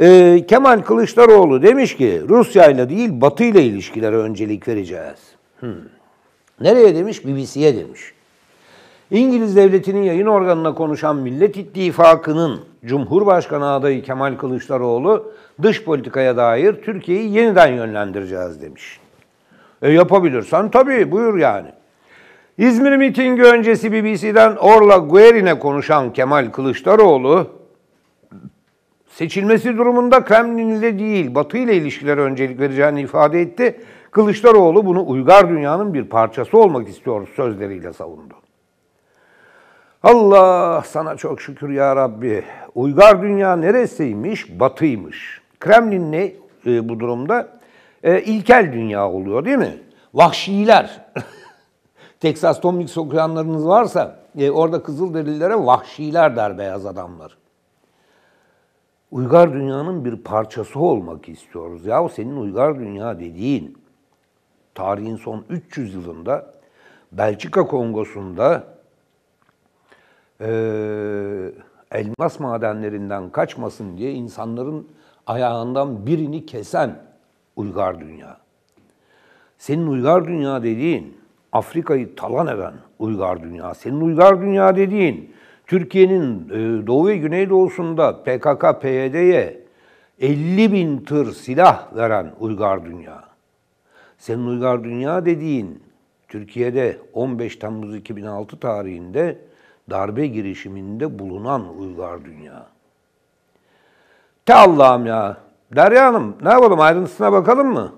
Ee, Kemal Kılıçdaroğlu demiş ki Rusya ile değil Batı ile ilişkilere öncelik vereceğiz. Hmm. Nereye demiş? BBC'ye demiş. İngiliz devletinin yayın organına konuşan Millet İttifakı'nın Cumhurbaşkanı adayı Kemal Kılıçdaroğlu dış politikaya dair Türkiye'yi yeniden yönlendireceğiz demiş. E yapabilirsen tabii buyur yani. İzmir mitingi öncesi BBC'den Orla Guerin'e konuşan Kemal Kılıçdaroğlu seçilmesi durumunda Kremlin ile değil Batı ile ilişkilere öncelik vereceğini ifade etti. Kılıçdaroğlu bunu uygar dünyanın bir parçası olmak istiyor sözleriyle savundu. Allah sana çok şükür ya Rabbi. Uygar dünya neresiymiş? Batıymış. Kremlin ne e, bu durumda? E, ilkel dünya oluyor değil mi? Vahşiler. Texas Tomlix okuyanlarınız varsa e, orada Kızılderililere vahşiler der beyaz adamlar uygar dünyanın bir parçası olmak istiyoruz. Yahu senin uygar dünya dediğin tarihin son 300 yılında Belçika Kongosu'nda e, elmas madenlerinden kaçmasın diye insanların ayağından birini kesen uygar dünya. Senin uygar dünya dediğin Afrika'yı talan eden uygar dünya. Senin uygar dünya dediğin Türkiye'nin e, Doğu ve Güneydoğusunda PKK, PYD'ye 50 bin tır silah veren uygar dünya. Senin uygar dünya dediğin Türkiye'de 15 Temmuz 2006 tarihinde darbe girişiminde bulunan uygar dünya. Te Allah'ım ya. Derya Hanım ne yapalım ayrıntısına bakalım mı?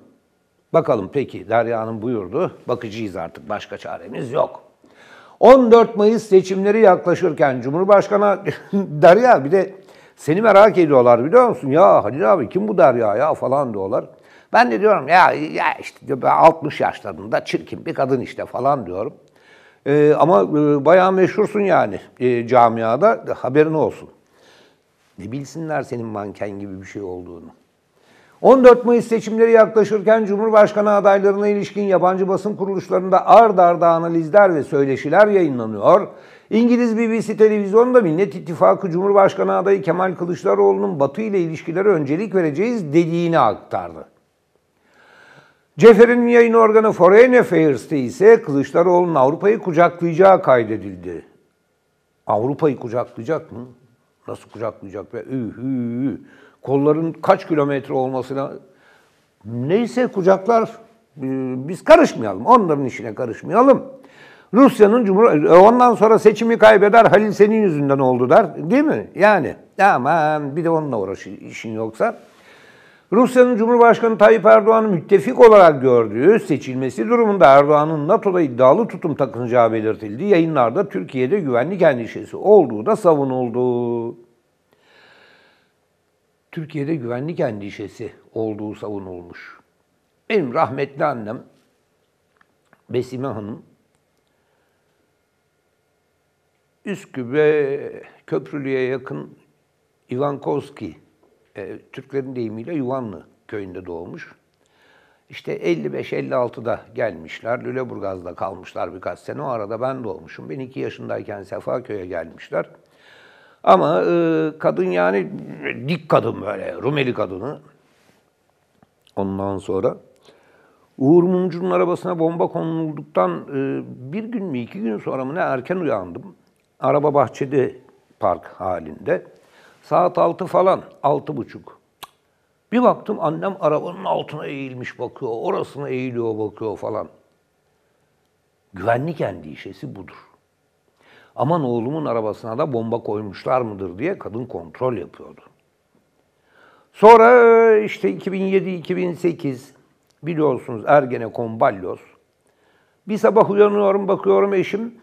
Bakalım peki Derya Hanım buyurdu. bakacağız artık başka çaremiz yok. 14 Mayıs seçimleri yaklaşırken Cumhurbaşkanı Derya bir de seni merak ediyorlar biliyor musun? Ya Halil abi kim bu Derya ya falan diyorlar. Ben de diyorum ya, ya işte 60 yaşlarında çirkin bir kadın işte falan diyorum. Ee, ama e, bayağı meşhursun yani e, camiada haberin olsun. Ne bilsinler senin manken gibi bir şey olduğunu. 14 Mayıs seçimleri yaklaşırken Cumhurbaşkanı adaylarına ilişkin yabancı basın kuruluşlarında ard arda analizler ve söyleşiler yayınlanıyor. İngiliz BBC televizyonunda Millet İttifakı Cumhurbaşkanı adayı Kemal Kılıçdaroğlu'nun Batı ile ilişkilere öncelik vereceğiz dediğini aktardı. Cefer'in yayın organı Foreign Affairs'te ise Kılıçdaroğlu'nun Avrupa'yı kucaklayacağı kaydedildi. Avrupa'yı kucaklayacak mı? Nasıl kucaklayacak? Be? Ühü kolların kaç kilometre olmasına neyse kucaklar e, biz karışmayalım. Onların işine karışmayalım. Rusya'nın Cumhur e, ondan sonra seçimi kaybeder Halil senin yüzünden oldu der. Değil mi? Yani aman bir de onunla uğraş işin yoksa. Rusya'nın Cumhurbaşkanı Tayyip Erdoğan'ı müttefik olarak gördüğü seçilmesi durumunda Erdoğan'ın NATO'da iddialı tutum takınacağı belirtildi. Yayınlarda Türkiye'de güvenlik endişesi olduğu da savunuldu. Türkiye'de güvenlik endişesi olduğu savunulmuş. Benim rahmetli annem Besime Hanım Üsküp'e Köprülü'ye yakın Ivankovski, e, Türklerin deyimiyle Yuvanlı köyünde doğmuş. İşte 55-56'da gelmişler. Lüleburgaz'da kalmışlar birkaç sene. O arada ben doğmuşum. Ben iki yaşındayken Sefaköy'e gelmişler. Ama e, kadın yani dik kadın böyle, Rumeli kadını. Ondan sonra Uğur Mumcu'nun arabasına bomba konulduktan e, bir gün mü iki gün sonra mı ne erken uyandım. Araba bahçede park halinde. Saat altı falan, altı buçuk. Bir baktım annem arabanın altına eğilmiş bakıyor, orasına eğiliyor bakıyor falan. Güvenlik endişesi budur aman oğlumun arabasına da bomba koymuşlar mıdır diye kadın kontrol yapıyordu. Sonra e, işte 2007-2008 biliyorsunuz Ergenekon balyoz. Bir sabah uyanıyorum bakıyorum eşim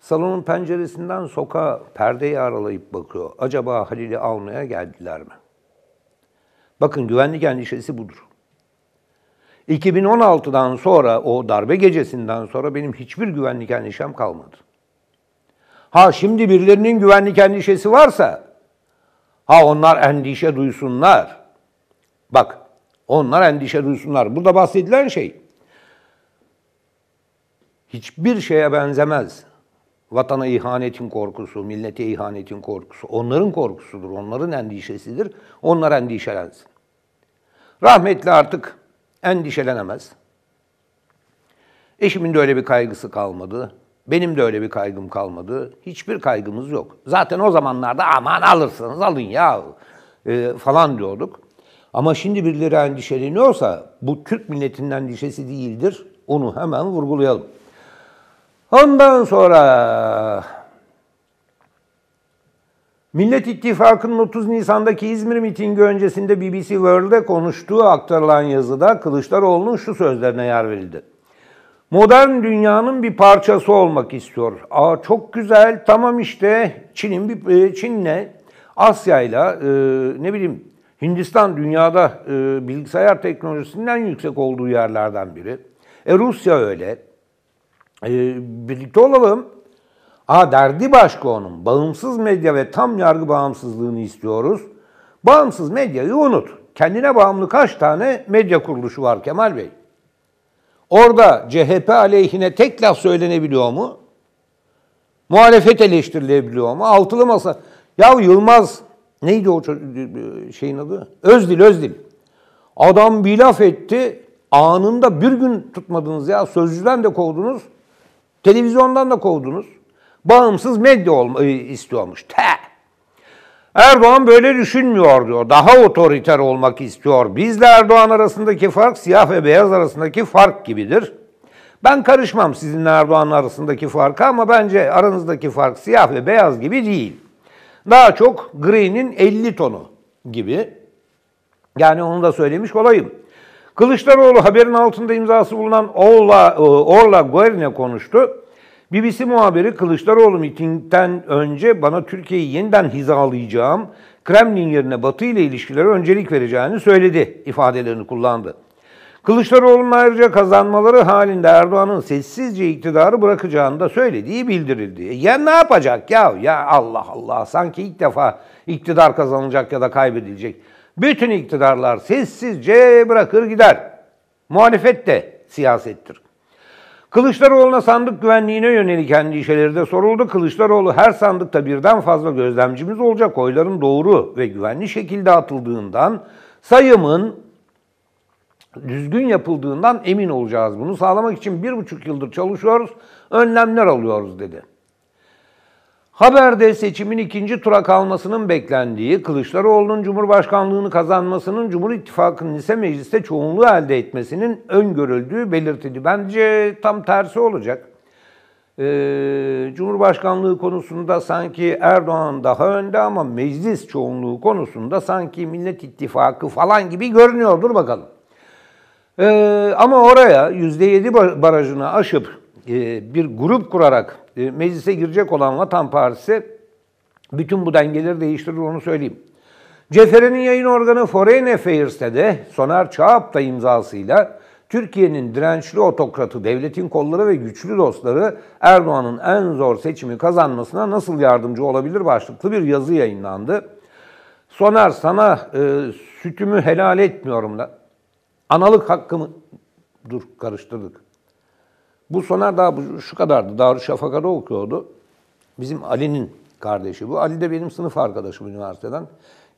salonun penceresinden sokağa perdeyi aralayıp bakıyor. Acaba Halil'i almaya geldiler mi? Bakın güvenlik endişesi budur. 2016'dan sonra o darbe gecesinden sonra benim hiçbir güvenlik endişem kalmadı. Ha şimdi birilerinin güvenlik endişesi varsa ha onlar endişe duysunlar. Bak onlar endişe duysunlar. Burada bahsedilen şey hiçbir şeye benzemez. Vatana ihanetin korkusu, millete ihanetin korkusu. Onların korkusudur, onların endişesidir. Onlar endişelensin. Rahmetli artık endişelenemez. Eşimin de öyle bir kaygısı kalmadı. Benim de öyle bir kaygım kalmadı. Hiçbir kaygımız yok. Zaten o zamanlarda aman alırsınız alın ya e, falan diyorduk. Ama şimdi birileri endişeleniyorsa bu Türk milletinin endişesi değildir. Onu hemen vurgulayalım. Ondan sonra Millet İttifakı'nın 30 Nisan'daki İzmir mitingi öncesinde BBC World'e konuştuğu aktarılan yazıda Kılıçdaroğlu'nun şu sözlerine yer verildi. Modern dünyanın bir parçası olmak istiyor. Aa çok güzel. Tamam işte Çin'in bir e, Çin'le Asya'yla e, ne bileyim Hindistan dünyada e, bilgisayar teknolojisinden yüksek olduğu yerlerden biri. E Rusya öyle. E, birlikte olalım. A derdi başka onun. Bağımsız medya ve tam yargı bağımsızlığını istiyoruz. Bağımsız medyayı unut. Kendine bağımlı kaç tane medya kuruluşu var Kemal Bey? Orada CHP aleyhine tek laf söylenebiliyor mu? Muhalefet eleştirilebiliyor mu? Altılı masa. Ya Yılmaz neydi o şeyin adı? Özdil, Özdil. Adam bir laf etti. Anında bir gün tutmadınız ya. Sözcüden de kovdunuz. Televizyondan da kovdunuz bağımsız medya olma, e, istiyormuş. Te. Erdoğan böyle düşünmüyor diyor. Daha otoriter olmak istiyor. Bizle Erdoğan arasındaki fark siyah ve beyaz arasındaki fark gibidir. Ben karışmam sizinle Erdoğan arasındaki farka ama bence aranızdaki fark siyah ve beyaz gibi değil. Daha çok gri'nin 50 tonu gibi. Yani onu da söylemiş olayım. Kılıçdaroğlu haberin altında imzası bulunan Orla, e, Orla Guerine konuştu. BBC muhabiri Kılıçdaroğlu mitingden önce bana Türkiye'yi yeniden hizalayacağım, Kremlin yerine Batı ile ilişkilere öncelik vereceğini söyledi ifadelerini kullandı. Kılıçdaroğlu'nun ayrıca kazanmaları halinde Erdoğan'ın sessizce iktidarı bırakacağını da söylediği bildirildi. E, ya ne yapacak ya? Ya Allah Allah sanki ilk defa iktidar kazanılacak ya da kaybedilecek. Bütün iktidarlar sessizce bırakır gider. Muhalefet de siyasettir. Kılıçdaroğlu'na sandık güvenliğine yönelik endişeleri de soruldu. Kılıçdaroğlu her sandıkta birden fazla gözlemcimiz olacak. Oyların doğru ve güvenli şekilde atıldığından sayımın düzgün yapıldığından emin olacağız. Bunu sağlamak için bir buçuk yıldır çalışıyoruz, önlemler alıyoruz dedi. Haberde seçimin ikinci tura kalmasının beklendiği, Kılıçdaroğlu'nun Cumhurbaşkanlığını kazanmasının Cumhur İttifakı'nın ise mecliste çoğunluğu elde etmesinin öngörüldüğü belirtildi. Bence tam tersi olacak. Ee, Cumhurbaşkanlığı konusunda sanki Erdoğan daha önde ama meclis çoğunluğu konusunda sanki Millet İttifakı falan gibi görünüyor. Dur bakalım. Ee, ama oraya %7 barajını aşıp e, bir grup kurarak e, meclise girecek olan Vatan Partisi bütün bu dengeleri değiştirir onu söyleyeyim. Cefere'nin yayın organı Foreign Affairs'te de Soner Çağap da imzasıyla Türkiye'nin dirençli otokratı, devletin kolları ve güçlü dostları Erdoğan'ın en zor seçimi kazanmasına nasıl yardımcı olabilir başlıklı bir yazı yayınlandı. Soner sana e, sütümü helal etmiyorum da analık hakkımı... Dur karıştırdık. Bu sonar daha şu kadardı. Darüşşafaka'da okuyordu. Bizim Ali'nin kardeşi bu. Ali de benim sınıf arkadaşım üniversiteden.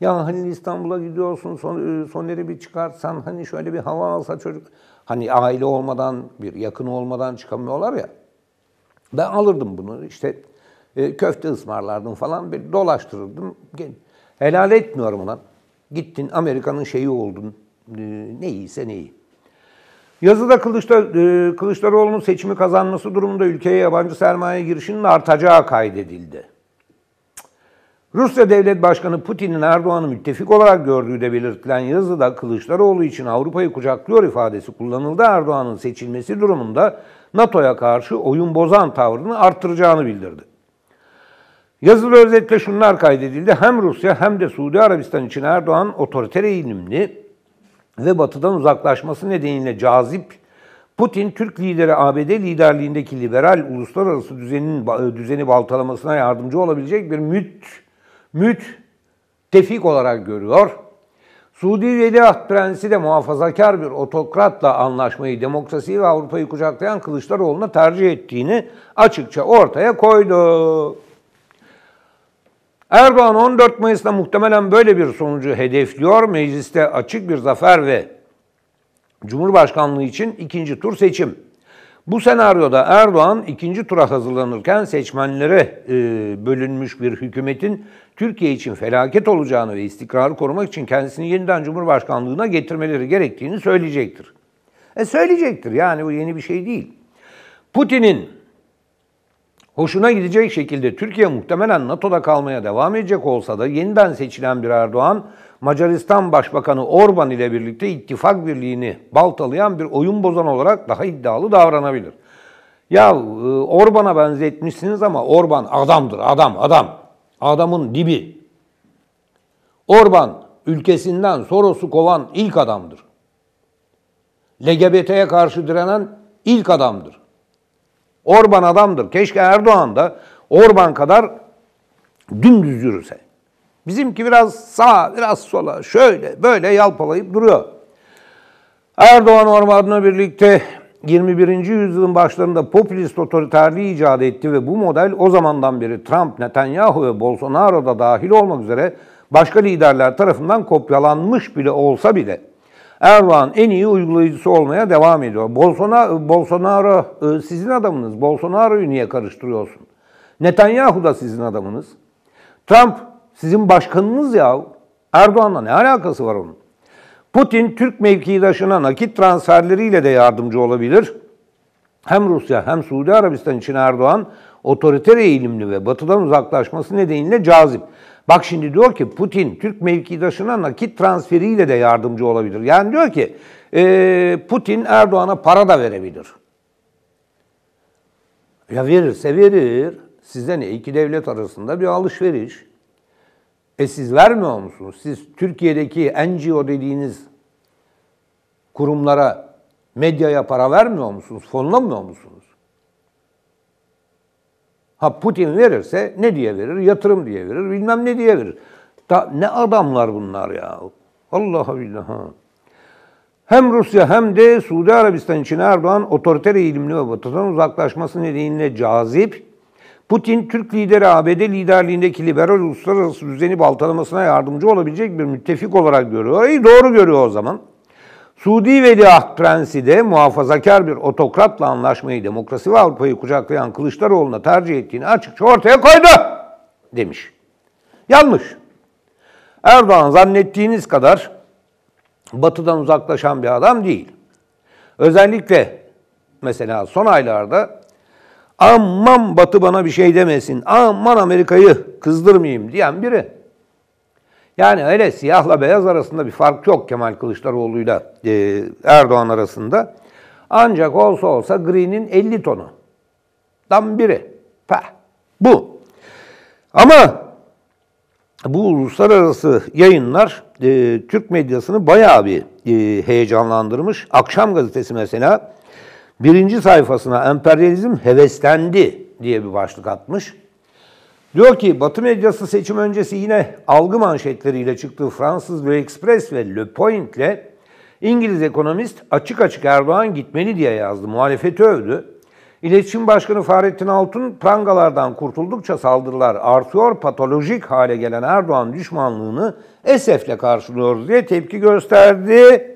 Ya hani İstanbul'a gidiyorsun son, e, sonları bir çıkarsan hani şöyle bir hava alsa çocuk. Hani aile olmadan bir yakın olmadan çıkamıyorlar ya. Ben alırdım bunu işte e, köfte ısmarlardım falan bir dolaştırırdım. Helal etmiyorum lan. Gittin Amerika'nın şeyi oldun. E, neyse neyi. Yazıda Kılıçda, e, Kılıçdaroğlu'nun seçimi kazanması durumunda ülkeye yabancı sermaye girişinin artacağı kaydedildi. Rusya Devlet Başkanı Putin'in Erdoğan'ı müttefik olarak gördüğü de belirtilen yazıda Kılıçdaroğlu için Avrupa'yı kucaklıyor ifadesi kullanıldı. Erdoğan'ın seçilmesi durumunda NATO'ya karşı oyun bozan tavrını arttıracağını bildirdi. Yazılı özetle şunlar kaydedildi. Hem Rusya hem de Suudi Arabistan için Erdoğan otoriter eğilimli, ve batıdan uzaklaşması nedeniyle cazip Putin, Türk lideri ABD liderliğindeki liberal uluslararası düzenin e, düzeni baltalamasına yardımcı olabilecek bir müt, müt tefik olarak görüyor. Suudi Veliaht Prensi de muhafazakar bir otokratla anlaşmayı demokrasiyi ve Avrupa'yı kucaklayan Kılıçdaroğlu'na tercih ettiğini açıkça ortaya koydu. Erdoğan 14 Mayıs'ta muhtemelen böyle bir sonucu hedefliyor. Mecliste açık bir zafer ve Cumhurbaşkanlığı için ikinci tur seçim. Bu senaryoda Erdoğan ikinci tura hazırlanırken seçmenlere e, bölünmüş bir hükümetin Türkiye için felaket olacağını ve istikrarı korumak için kendisini yeniden Cumhurbaşkanlığına getirmeleri gerektiğini söyleyecektir. E söyleyecektir yani bu yeni bir şey değil. Putin'in Hoşuna gidecek şekilde Türkiye muhtemelen NATO'da kalmaya devam edecek olsa da yeniden seçilen bir Erdoğan, Macaristan Başbakanı Orban ile birlikte ittifak birliğini baltalayan bir oyun bozan olarak daha iddialı davranabilir. Ya e, Orban'a benzetmişsiniz ama Orban adamdır, adam, adam. Adamın dibi. Orban ülkesinden Soros'u kovan ilk adamdır. LGBT'ye karşı direnen ilk adamdır. Orban adamdır. Keşke Erdoğan da Orban kadar dümdüz yürüse. Bizimki biraz sağ, biraz sola, şöyle böyle yalpalayıp duruyor. Erdoğan Orman'la birlikte 21. yüzyılın başlarında popülist otoriterliği icat etti ve bu model o zamandan beri Trump, Netanyahu ve Bolsonaro da dahil olmak üzere başka liderler tarafından kopyalanmış bile olsa bile Erdoğan en iyi uygulayıcısı olmaya devam ediyor. Bolsonaro, Bolsonaro e, sizin adamınız. Bolsonaro'yu niye karıştırıyorsun? Netanyahu da sizin adamınız. Trump sizin başkanınız ya. Erdoğan'la ne alakası var onun? Putin Türk mevkidaşına nakit transferleriyle de yardımcı olabilir. Hem Rusya hem Suudi Arabistan için Erdoğan otoriter eğilimli ve batıdan uzaklaşması nedeniyle cazip. Bak şimdi diyor ki Putin Türk mevkidaşına nakit transferiyle de yardımcı olabilir. Yani diyor ki e, Putin Erdoğan'a para da verebilir. Ya verirse verir. Size ne? İki devlet arasında bir alışveriş. E siz vermiyor musunuz? Siz Türkiye'deki NGO dediğiniz kurumlara, medyaya para vermiyor musunuz? Fonlamıyor musunuz? Ha Putin verirse ne diye verir? Yatırım diye verir, bilmem ne diye verir. Da, ne adamlar bunlar ya. Allah billah. Hem Rusya hem de Suudi Arabistan için Erdoğan otoriter eğilimli ve batıdan uzaklaşması nedeniyle cazip, Putin, Türk lideri ABD liderliğindeki liberal uluslararası düzeni baltalamasına yardımcı olabilecek bir müttefik olarak görüyor. E, doğru görüyor o zaman. Suudi Veliaht Prensi de muhafazakar bir otokratla anlaşmayı demokrasi ve Avrupa'yı kucaklayan Kılıçdaroğlu'na tercih ettiğini açıkça ortaya koydu demiş. Yanlış. Erdoğan zannettiğiniz kadar batıdan uzaklaşan bir adam değil. Özellikle mesela son aylarda aman batı bana bir şey demesin, aman Amerika'yı kızdırmayayım diyen biri. Yani öyle siyahla beyaz arasında bir fark yok Kemal Kılıçdaroğlu'yla e, Erdoğan arasında. Ancak olsa olsa Green'in 50 tonu. Tam biri. Pah. Bu. Ama bu uluslararası yayınlar e, Türk medyasını bayağı bir e, heyecanlandırmış. Akşam gazetesi mesela birinci sayfasına emperyalizm heveslendi diye bir başlık atmış. Diyor ki Batı medyası seçim öncesi yine algı manşetleriyle çıktığı Fransız Le Express ve Le Point ile İngiliz ekonomist açık açık Erdoğan gitmeli diye yazdı. Muhalefeti övdü. İletişim Başkanı Fahrettin Altun prangalardan kurtuldukça saldırılar artıyor, patolojik hale gelen Erdoğan düşmanlığını esefle karşılıyoruz diye tepki gösterdi.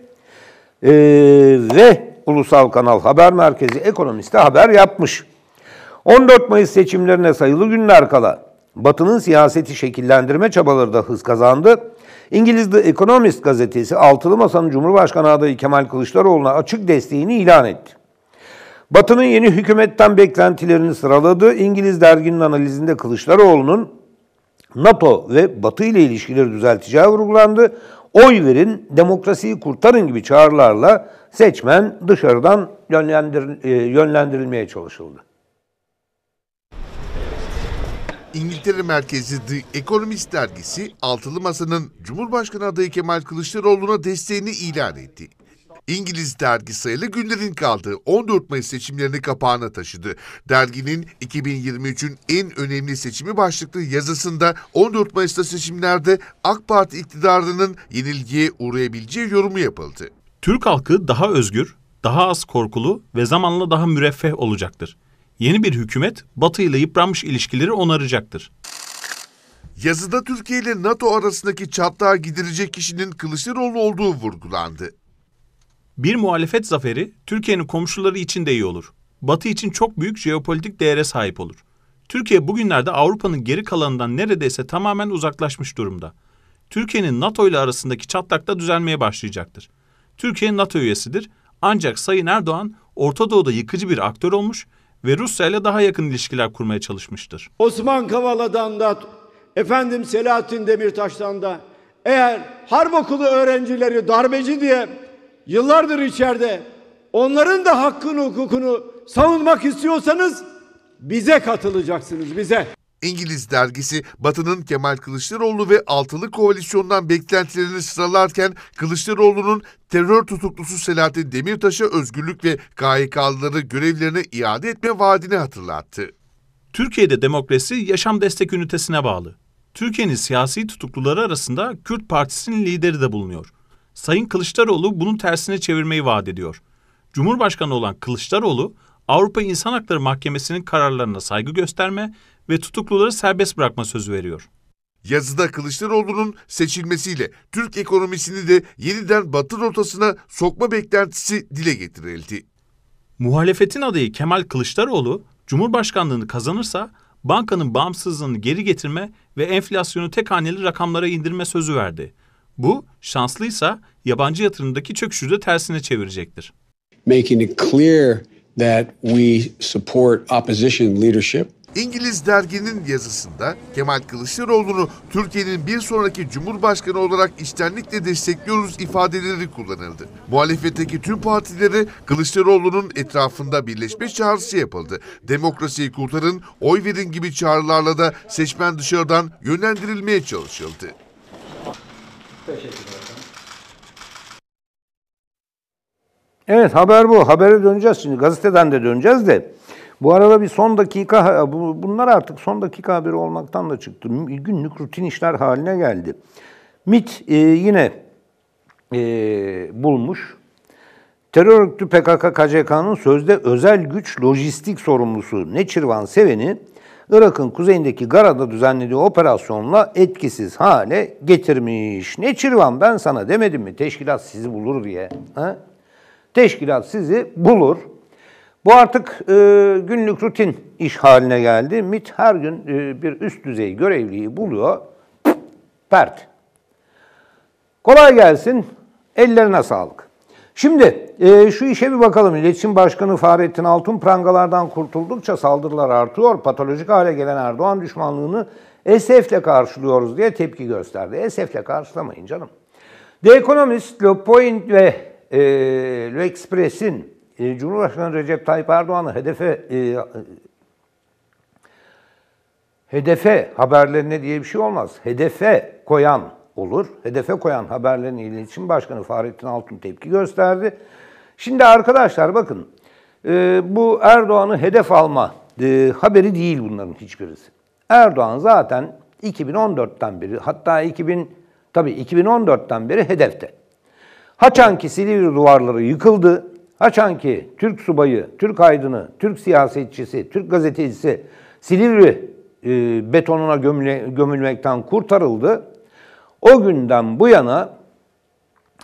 Ee, ve ulusal kanal haber merkezi ekonomiste haber yapmış. 14 Mayıs seçimlerine sayılı günler kala Batı'nın siyaseti şekillendirme çabaları da hız kazandı. İngiliz The Economist gazetesi Altılı Masa'nın Cumhurbaşkanı adayı Kemal Kılıçdaroğlu'na açık desteğini ilan etti. Batı'nın yeni hükümetten beklentilerini sıraladı. İngiliz derginin analizinde Kılıçdaroğlu'nun NATO ve Batı ile ilişkileri düzelteceği vurgulandı. Oy verin, demokrasiyi kurtarın gibi çağrılarla seçmen dışarıdan yönlendir e, yönlendirilmeye çalışıldı. Analitikleri Merkezi The Economist dergisi Altılı Masa'nın Cumhurbaşkanı adayı Kemal Kılıçdaroğlu'na desteğini ilan etti. İngiliz dergi sayılı günlerin kaldığı 14 Mayıs seçimlerini kapağına taşıdı. Derginin 2023'ün en önemli seçimi başlıklı yazısında 14 Mayıs'ta seçimlerde AK Parti iktidarının yenilgiye uğrayabileceği yorumu yapıldı. Türk halkı daha özgür, daha az korkulu ve zamanla daha müreffeh olacaktır. Yeni bir hükümet Batı ile yıpranmış ilişkileri onaracaktır. Yazıda Türkiye ile NATO arasındaki çatlağa gidilecek kişinin Kılıçdaroğlu olduğu vurgulandı. Bir muhalefet zaferi Türkiye'nin komşuları için de iyi olur. Batı için çok büyük jeopolitik değere sahip olur. Türkiye bugünlerde Avrupa'nın geri kalanından neredeyse tamamen uzaklaşmış durumda. Türkiye'nin NATO ile arasındaki çatlak da düzelmeye başlayacaktır. Türkiye NATO üyesidir ancak Sayın Erdoğan Orta Doğu'da yıkıcı bir aktör olmuş ve Rusya ile daha yakın ilişkiler kurmaya çalışmıştır. Osman Kavala'dan da efendim Selahattin Demirtaş'tan da eğer harp okulu öğrencileri darbeci diye yıllardır içeride onların da hakkını hukukunu savunmak istiyorsanız bize katılacaksınız bize. İngiliz dergisi Batı'nın Kemal Kılıçdaroğlu ve Altılı Koalisyon'dan beklentilerini sıralarken Kılıçdaroğlu'nun terör tutuklusu Selahattin Demirtaş'a özgürlük ve KHK'lıları görevlerine iade etme vaadini hatırlattı. Türkiye'de demokrasi yaşam destek ünitesine bağlı. Türkiye'nin siyasi tutukluları arasında Kürt Partisi'nin lideri de bulunuyor. Sayın Kılıçdaroğlu bunun tersine çevirmeyi vaat ediyor. Cumhurbaşkanı olan Kılıçdaroğlu, Avrupa İnsan Hakları Mahkemesi'nin kararlarına saygı gösterme ve tutukluları serbest bırakma sözü veriyor. Yazıda Kılıçdaroğlu'nun seçilmesiyle Türk ekonomisini de yeniden batı rotasına sokma beklentisi dile getirildi. Muhalefetin adayı Kemal Kılıçdaroğlu, Cumhurbaşkanlığını kazanırsa bankanın bağımsızlığını geri getirme ve enflasyonu tek haneli rakamlara indirme sözü verdi. Bu şanslıysa yabancı yatırımdaki çöküşü de tersine çevirecektir. Making it clear that we support opposition leadership İngiliz derginin yazısında Kemal Kılıçdaroğlu'nu Türkiye'nin bir sonraki Cumhurbaşkanı olarak içtenlikle destekliyoruz ifadeleri kullanıldı. Muhalefetteki tüm partileri Kılıçdaroğlu'nun etrafında birleşme çağrısı yapıldı. Demokrasiyi kurtarın, oy verin gibi çağrılarla da seçmen dışarıdan yönlendirilmeye çalışıldı. Teşekkürler. Evet haber bu. Habere döneceğiz şimdi. Gazeteden de döneceğiz de. Bu arada bir son dakika, bunlar artık son dakika haberi olmaktan da çıktı. Günlük rutin işler haline geldi. MIT e, yine e, bulmuş. Terör örgütü PKK KCK'nın sözde özel güç lojistik sorumlusu Neçirvan Seven'i Irak'ın kuzeyindeki Gara'da düzenlediği operasyonla etkisiz hale getirmiş. Neçirvan ben sana demedim mi teşkilat sizi bulur diye. Ha? Teşkilat sizi bulur. Bu artık e, günlük rutin iş haline geldi. MIT her gün e, bir üst düzey görevliyi buluyor. Pert. Kolay gelsin. Ellerine sağlık. Şimdi e, şu işe bir bakalım. İletişim Başkanı Fahrettin Altun prangalardan kurtuldukça saldırılar artıyor. Patolojik hale gelen Erdoğan düşmanlığını esefle karşılıyoruz diye tepki gösterdi. Esefle karşılamayın canım. The Economist, Le Point ve e, Le Express'in e, Cumhurbaşkanı Recep Tayyip Erdoğan'ı hedefe e, hedefe haberlerine diye bir şey olmaz. Hedefe koyan olur. Hedefe koyan haberlerin iletişim başkanı Fahrettin Altun tepki gösterdi. Şimdi arkadaşlar bakın e, bu Erdoğan'ı hedef alma e, haberi değil bunların hiçbirisi. Erdoğan zaten 2014'ten beri hatta 2000 tabii 2014'ten beri hedefte. Haçanki Silivri duvarları yıkıldı. Haçan ki Türk subayı, Türk aydını, Türk siyasetçisi, Türk gazetecisi Silivri e, betonuna gömüle, gömülmekten kurtarıldı. O günden bu yana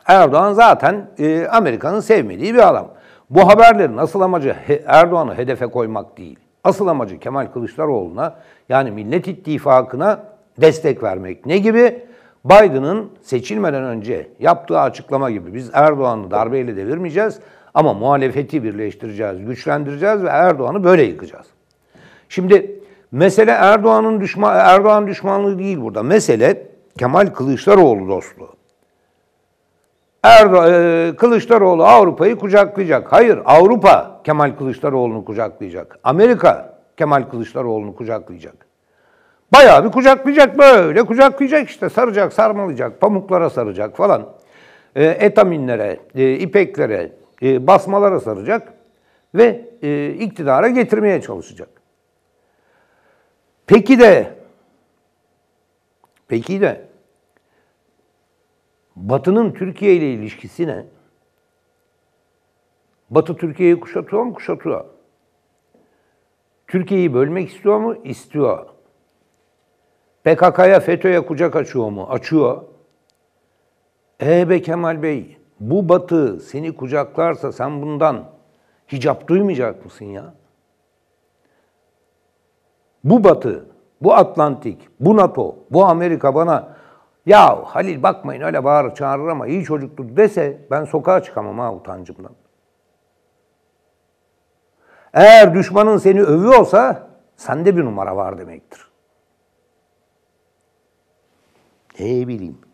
Erdoğan zaten e, Amerika'nın sevmediği bir adam. Bu haberlerin asıl amacı he, Erdoğan'ı hedefe koymak değil. Asıl amacı Kemal Kılıçdaroğlu'na yani Millet İttifakı'na destek vermek. Ne gibi? Biden'ın seçilmeden önce yaptığı açıklama gibi biz Erdoğan'ı darbeyle devirmeyeceğiz. Ama muhalefeti birleştireceğiz, güçlendireceğiz ve Erdoğan'ı böyle yıkacağız. Şimdi mesele Erdoğan'ın düşman Erdoğan düşmanlığı değil burada. Mesele Kemal Kılıçdaroğlu dostluğu. Erdoğan e, Kılıçdaroğlu Avrupa'yı kucaklayacak. Hayır, Avrupa Kemal Kılıçdaroğlu'nu kucaklayacak. Amerika Kemal Kılıçdaroğlu'nu kucaklayacak. Bayağı bir kucaklayacak böyle kucaklayacak işte saracak sarmalayacak pamuklara saracak falan. E, etaminlere, e, ipeklere, e, basmalara saracak ve e, iktidara getirmeye çalışacak. Peki de peki de Batı'nın Türkiye ile ilişkisi ne? Batı Türkiye'yi kuşatıyor mu? Kuşatıyor. Türkiye'yi bölmek istiyor mu? İstiyor. PKK'ya, FETÖ'ye kucak açıyor mu? Açıyor. Ee be Kemal Bey, bu batı seni kucaklarsa sen bundan hicap duymayacak mısın ya? Bu batı, bu Atlantik, bu NATO, bu Amerika bana ya Halil bakmayın öyle bağır çağırır ama iyi çocuktur dese ben sokağa çıkamam ha utancımdan. Eğer düşmanın seni övüyorsa sende bir numara var demektir. Ne bileyim.